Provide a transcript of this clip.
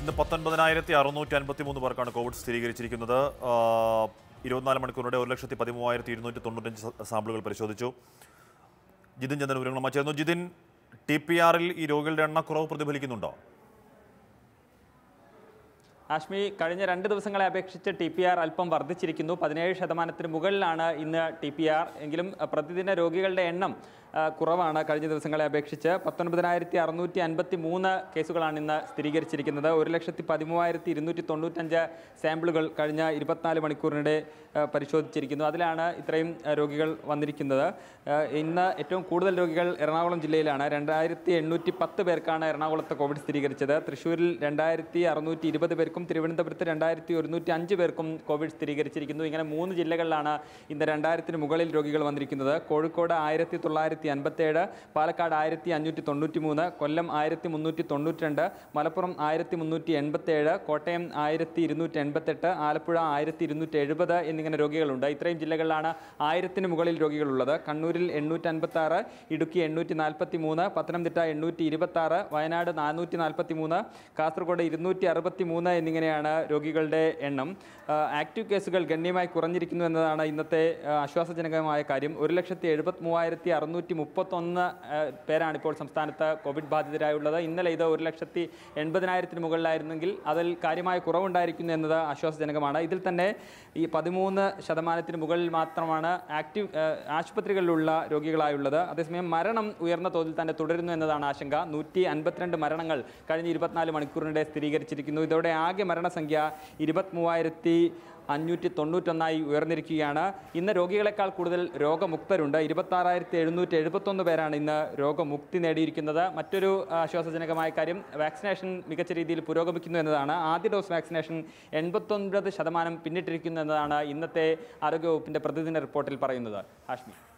ഇന്ന് പത്തൊൻപതിനായിരത്തി അറുന്നൂറ്റി അൻപത്തി മൂന്ന് പേർക്കാണ് കോവിഡ് സ്ഥിരീകരിച്ചിരിക്കുന്നത് ഇരുപത്തിനാല് മണിക്കൂറിനിടെ ഒരു ലക്ഷത്തി പതിമൂവായിരത്തി ഇരുന്നൂറ്റി തൊണ്ണൂറ്റഞ്ച് സാമ്പിളുകൾ പരിശോധിച്ചു ജിതിൻ ചന്ദ്രൻ വിവരങ്ങളുമായി ചേർന്നു ജിതിൻ ടി പി ആറിൽ ഈ രോഗികളുടെ എണ്ണക്കുറവ് പ്രതിഫലിക്കുന്നുണ്ടോ ആഷ്മി കഴിഞ്ഞ രണ്ട് ദിവസങ്ങളെ അപേക്ഷിച്ച് ടി പി ആർ അല്പം വർദ്ധിച്ചിരിക്കുന്നു പതിനേഴ് ശതമാനത്തിന് മുകളിലാണ് ഇന്ന് ടി പി ആർ എങ്കിലും പ്രതിദിന രോഗികളുടെ എണ്ണം കുറവാണ് കഴിഞ്ഞ ദിവസങ്ങളെ അപേക്ഷിച്ച് പത്തൊൻപതിനായിരത്തി അറുന്നൂറ്റി അൻപത്തി മൂന്ന് കേസുകളാണ് ഇന്ന് സ്ഥിരീകരിച്ചിരിക്കുന്നത് ഒരു ലക്ഷത്തി പതിമൂവായിരത്തി ഇരുന്നൂറ്റി തൊണ്ണൂറ്റഞ്ച് സാമ്പിളുകൾ കഴിഞ്ഞ ഇരുപത്തിനാല് മണിക്കൂറിനിടെ പരിശോധിച്ചിരിക്കുന്നു അതിലാണ് ഇത്രയും രോഗികൾ വന്നിരിക്കുന്നത് ഇന്ന് ഏറ്റവും കൂടുതൽ രോഗികൾ എറണാകുളം ജില്ലയിലാണ് രണ്ടായിരത്തി എണ്ണൂറ്റി പത്ത് പേർക്കാണ് എറണാകുളത്ത് കോവിഡ് സ്ഥിരീകരിച്ചത് തൃശ്ശൂരിൽ രണ്ടായിരത്തി അറുന്നൂറ്റി ഇരുപത് പേർക്കും തിരുവനന്തപുരത്ത് രണ്ടായിരത്തി ഒരുന്നൂറ്റി അഞ്ച് പേർക്കും കോവിഡ് സ്ഥിരീകരിച്ചിരിക്കുന്നു ഇങ്ങനെ മൂന്ന് ജില്ലകളിലാണ് ഇന്ന് രണ്ടായിരത്തിന് മുകളിൽ രോഗികൾ വന്നിരിക്കുന്നത് കോഴിക്കോട് ആയിരത്തി തൊള്ളായിരത്തി തൊള്ളായിരത്തി അൻപത്തേഴ് പാലക്കാട് ആയിരത്തി അഞ്ഞൂറ്റി തൊണ്ണൂറ്റി മൂന്ന് കൊല്ലം ആയിരത്തി മുന്നൂറ്റി തൊണ്ണൂറ്റി രണ്ട് മലപ്പുറം ആയിരത്തി മുന്നൂറ്റി എൺപത്തേഴ് കോട്ടയം ആയിരത്തി ഇരുന്നൂറ്റി എൺപത്തെട്ട് ആലപ്പുഴ ആയിരത്തി ഇരുന്നൂറ്റി എഴുപത് എന്നിങ്ങനെ രോഗികളുണ്ട് ഇത്രയും ജില്ലകളിലാണ് ആയിരത്തിന് മുകളിൽ രോഗികളുള്ളത് കണ്ണൂരിൽ എണ്ണൂറ്റി അൻപത്താറ് ഇടുക്കി എണ്ണൂറ്റി നാൽപ്പത്തി മൂന്ന് പത്തനംതിട്ട എണ്ണൂറ്റി ഇരുപത്താറ് വയനാട് നാനൂറ്റി നാൽപ്പത്തി മൂന്ന് കാസർഗോഡ് ഇരുന്നൂറ്റി അറുപത്തി മൂന്ന് എന്നിങ്ങനെയാണ് രോഗികളുടെ എണ്ണം ആക്റ്റീവ് കേസുകൾ ഗണ്യമായി കുറഞ്ഞിരിക്കുന്നു എന്നതാണ് ഇന്നത്തെ ആശ്വാസജനകമായ കാര്യം ഒരു ലക്ഷത്തി എഴുപത്തി മൂവായിരത്തി അറുന്നൂറ്റി അറുന്നൂറ്റി മുപ്പത്തൊന്ന് പേരാണ് ഇപ്പോൾ സംസ്ഥാനത്ത് കോവിഡ് ബാധിതരായുള്ളത് ഇന്നലെ ഇത് ഒരു ലക്ഷത്തി എൺപതിനായിരത്തിന് മുകളിലായിരുന്നെങ്കിൽ അതിൽ കാര്യമായ കുറവുണ്ടായിരിക്കുന്നു എന്നത് ആശ്വാസജനകമാണ് ഇതിൽ തന്നെ ഈ പതിമൂന്ന് ശതമാനത്തിന് മുകളിൽ മാത്രമാണ് ആക്റ്റീവ് ആശുപത്രികളിലുള്ള രോഗികളായുള്ളത് അതേസമയം മരണം ഉയർന്ന തോതിൽ തന്നെ തുടരുന്നു എന്നതാണ് ആശങ്ക നൂറ്റി അൻപത്തിരണ്ട് മരണങ്ങൾ കഴിഞ്ഞ ഇരുപത്തിനാല് മണിക്കൂറിനിടെ സ്ഥിരീകരിച്ചിരിക്കുന്നു ഇതോടെ ആകെ മരണസംഖ്യ മൂവായിരത്തി അഞ്ഞൂറ്റി തൊണ്ണൂറ്റൊന്നായി ഉയർന്നിരിക്കുകയാണ് ഇന്ന് രോഗികളെക്കാൾ കൂടുതൽ രോഗമുക്തരുണ്ട് ഇരുപത്താറായിരത്തി എഴുന്നൂറ്റി എഴുപത്തൊന്ന് പേരാണ് ഇന്ന് രോഗമുക്തി നേടിയിരിക്കുന്നത് മറ്റൊരു ആശ്വാസജനകമായ കാര്യം വാക്സിനേഷൻ മികച്ച രീതിയിൽ പുരോഗമിക്കുന്നു എന്നതാണ് ആദ്യ ഡോസ് വാക്സിനേഷൻ എൺപത്തൊൻപത് ശതമാനം പിന്നിട്ടിരിക്കുന്നു എന്നതാണ് ഇന്നത്തെ ആരോഗ്യവകുപ്പിൻ്റെ പ്രതിദിന റിപ്പോർട്ടിൽ പറയുന്നത് ഹാഷ്മി